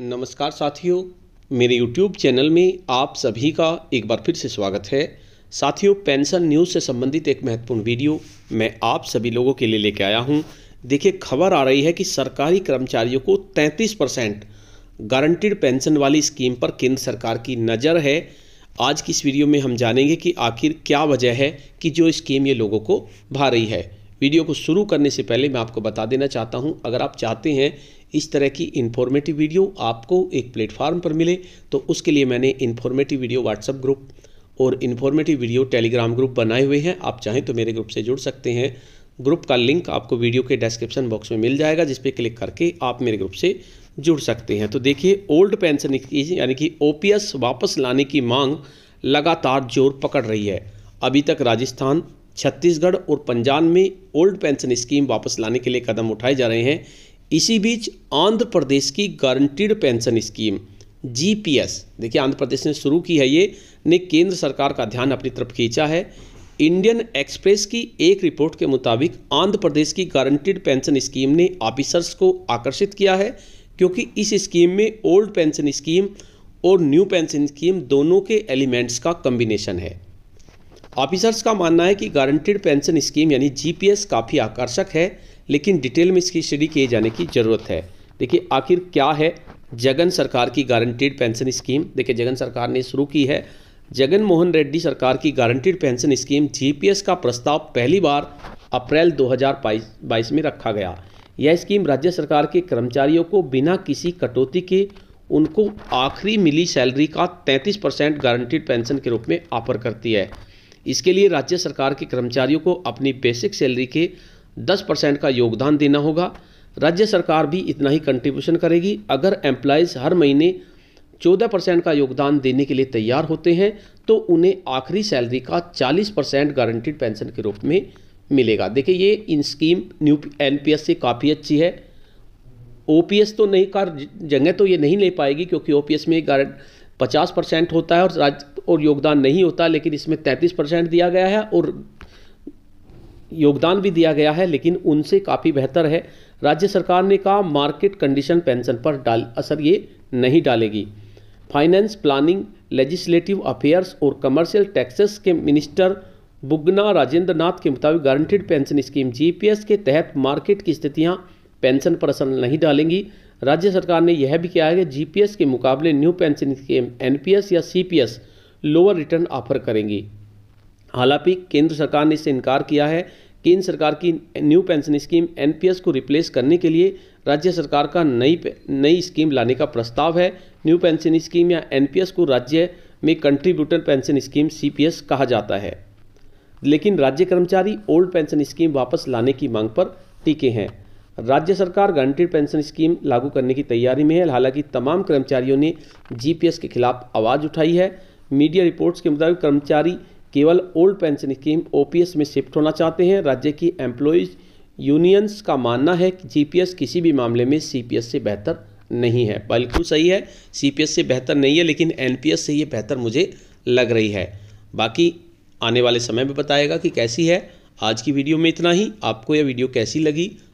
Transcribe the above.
नमस्कार साथियों मेरे YouTube चैनल में आप सभी का एक बार फिर से स्वागत है साथियों पेंशन न्यूज़ से संबंधित एक महत्वपूर्ण वीडियो मैं आप सभी लोगों के लिए लेके आया हूं देखिए खबर आ रही है कि सरकारी कर्मचारियों को 33 परसेंट गारंटिड पेंशन वाली स्कीम पर केंद्र सरकार की नज़र है आज की इस वीडियो में हम जानेंगे कि आखिर क्या वजह है कि जो स्कीम ये लोगों को भा रही है वीडियो को शुरू करने से पहले मैं आपको बता देना चाहता हूं अगर आप चाहते हैं इस तरह की इन्फॉर्मेटिव वीडियो आपको एक प्लेटफार्म पर मिले तो उसके लिए मैंने इन्फॉर्मेटिव वीडियो व्हाट्सअप ग्रुप और इन्फॉर्मेटिव वीडियो टेलीग्राम ग्रुप बनाए हुए हैं आप चाहें तो मेरे ग्रुप से जुड़ सकते हैं ग्रुप का लिंक आपको वीडियो के डिस्क्रिप्शन बॉक्स में मिल जाएगा जिस पर क्लिक करके आप मेरे ग्रुप से जुड़ सकते हैं तो देखिए ओल्ड पेंशन यानी कि ओ वापस लाने की मांग लगातार जोर पकड़ रही है अभी तक राजस्थान छत्तीसगढ़ और पंजाब में ओल्ड पेंशन स्कीम वापस लाने के लिए कदम उठाए जा रहे हैं इसी बीच आंध्र प्रदेश की गारंटीड पेंशन स्कीम जीपीएस देखिए आंध्र प्रदेश ने शुरू की है ये ने केंद्र सरकार का ध्यान अपनी तरफ खींचा है इंडियन एक्सप्रेस की एक रिपोर्ट के मुताबिक आंध्र प्रदेश की गारंटीड पेंशन स्कीम ने ऑफिसर्स को आकर्षित किया है क्योंकि इस स्कीम में ओल्ड पेंशन स्कीम और न्यू पेंशन स्कीम दोनों के एलिमेंट्स का कम्बिनेशन है ऑफिसर्स का मानना है कि गारंटीड पेंशन स्कीम यानी जीपीएस काफ़ी आकर्षक है लेकिन डिटेल में इसकी स्टडी किए जाने की ज़रूरत है देखिए आखिर क्या है जगन सरकार की गारंटीड पेंशन स्कीम देखिए जगन सरकार ने शुरू की है जगन मोहन रेड्डी सरकार की गारंटीड पेंशन स्कीम जीपीएस का प्रस्ताव पहली बार अप्रैल 2022 में रखा गया यह स्कीम राज्य सरकार के कर्मचारियों को बिना किसी कटौती के उनको आखिरी मिली सैलरी का 33 परसेंट गारंटीड पेंशन के रूप में ऑफर करती है इसके लिए राज्य सरकार के कर्मचारियों को अपनी बेसिक सैलरी के 10 परसेंट का योगदान देना होगा राज्य सरकार भी इतना ही कंट्रीब्यूशन करेगी अगर एम्प्लाइज हर महीने चौदह परसेंट का योगदान देने के लिए तैयार होते हैं तो उन्हें आखिरी सैलरी का चालीस परसेंट गारंटीड पेंशन के रूप में मिलेगा देखिए ये इन स्कीम न्यू एन से काफ़ी अच्छी है ओ तो नहीं कर जगह तो ये नहीं ले पाएगी क्योंकि ओ में गारंट पचास परसेंट होता है और राज्य और योगदान नहीं होता लेकिन इसमें तैंतीस परसेंट दिया गया है और योगदान भी दिया गया है लेकिन उनसे काफ़ी बेहतर है राज्य सरकार ने कहा मार्केट कंडीशन पेंशन पर डाल असर ये नहीं डालेगी फाइनेंस प्लानिंग लेजिस्लेटिव अफेयर्स और कमर्शियल टैक्सेस के मिनिस्टर बुगना राजेंद्र नाथ के मुताबिक गारंटेड पेंशन स्कीम जीपीएस के तहत मार्केट की स्थितियां पेंशन पर असर नहीं डालेंगी राज्य सरकार ने यह भी किया है कि जीपीएस के मुकाबले न्यू पेंशन स्कीम एनपीएस या सीपीएस लोअर रिटर्न ऑफर करेंगी हालांकि केंद्र सरकार ने इससे इनकार किया है केंद्र सरकार की न्यू पेंशन स्कीम एनपीएस को रिप्लेस करने के लिए राज्य सरकार का नई नई स्कीम लाने का प्रस्ताव है न्यू पेंशन स्कीम या एनपीएस को राज्य में कंट्रीब्यूटर पेंशन स्कीम सीपीएस कहा जाता है लेकिन राज्य कर्मचारी ओल्ड पेंशन स्कीम वापस लाने की मांग पर टीके हैं राज्य सरकार गारंटीड पेंशन स्कीम लागू करने की तैयारी में है हालांकि तमाम कर्मचारियों ने जीपीएस के खिलाफ आवाज़ उठाई है मीडिया रिपोर्ट्स के मुताबिक कर्मचारी केवल ओल्ड पेंशन स्कीम ओ में शिफ्ट होना चाहते हैं राज्य की एम्प्लॉयज यूनियंस का मानना है कि जी किसी भी मामले में सी से बेहतर नहीं है बिल्कुल सही है सी से बेहतर नहीं है लेकिन एन से ये बेहतर मुझे लग रही है बाकी आने वाले समय में बताएगा कि कैसी है आज की वीडियो में इतना ही आपको यह वीडियो कैसी लगी